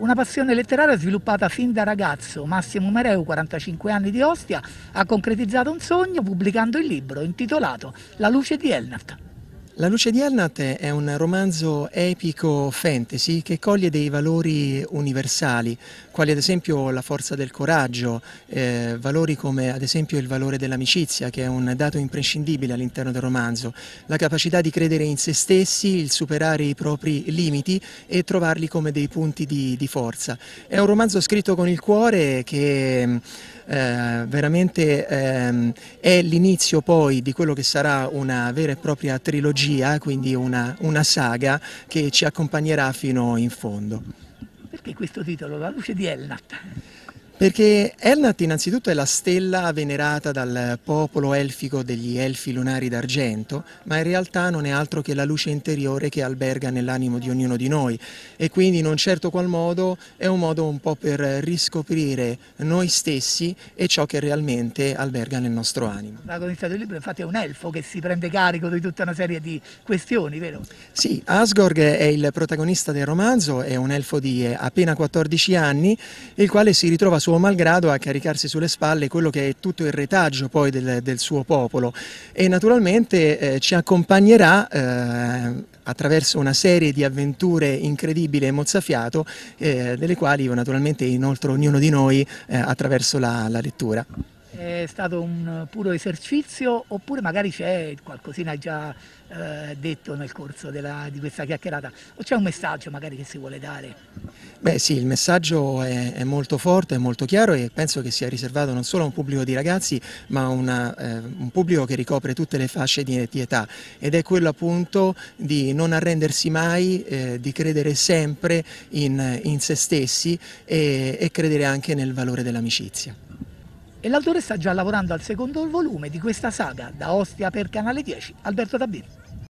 Una passione letteraria sviluppata fin da ragazzo, Massimo Mereu, 45 anni di Ostia, ha concretizzato un sogno pubblicando il libro intitolato La luce di Elnert. La luce di Elnat è un romanzo epico fantasy che coglie dei valori universali, quali ad esempio la forza del coraggio, eh, valori come ad esempio il valore dell'amicizia, che è un dato imprescindibile all'interno del romanzo, la capacità di credere in se stessi, il superare i propri limiti e trovarli come dei punti di, di forza. È un romanzo scritto con il cuore che eh, veramente ehm, è l'inizio poi di quello che sarà una vera e propria trilogia, quindi una, una saga che ci accompagnerà fino in fondo. Perché questo titolo? La luce di Elnat? Perché Elnat innanzitutto è la stella venerata dal popolo elfico degli elfi lunari d'argento, ma in realtà non è altro che la luce interiore che alberga nell'animo di ognuno di noi e quindi in un certo qual modo è un modo un po' per riscoprire noi stessi e ciò che realmente alberga nel nostro animo. La protagonista del libro infatti è un elfo che si prende carico di tutta una serie di questioni, vero? Sì, Asgorg è il protagonista del romanzo, è un elfo di appena 14 anni, il quale si ritrova su suo malgrado a caricarsi sulle spalle quello che è tutto il retaggio poi del, del suo popolo e naturalmente eh, ci accompagnerà eh, attraverso una serie di avventure incredibili e mozzafiato, eh, delle quali naturalmente inoltre ognuno di noi eh, attraverso la, la lettura è stato un puro esercizio oppure magari c'è qualcosina già eh, detto nel corso della, di questa chiacchierata o c'è un messaggio magari che si vuole dare? Beh sì, il messaggio è, è, molto forte, è molto chiaro e penso che sia riservato non solo a un pubblico di ragazzi ma a eh, un pubblico che ricopre tutte le fasce di, di, età ed è quello appunto di non arrendersi mai, eh, di credere sempre in, in se stessi e, e credere anche nel valore dell'amicizia e l'autore sta già lavorando al secondo volume di questa saga, da Ostia per Canale 10, Alberto Tabini.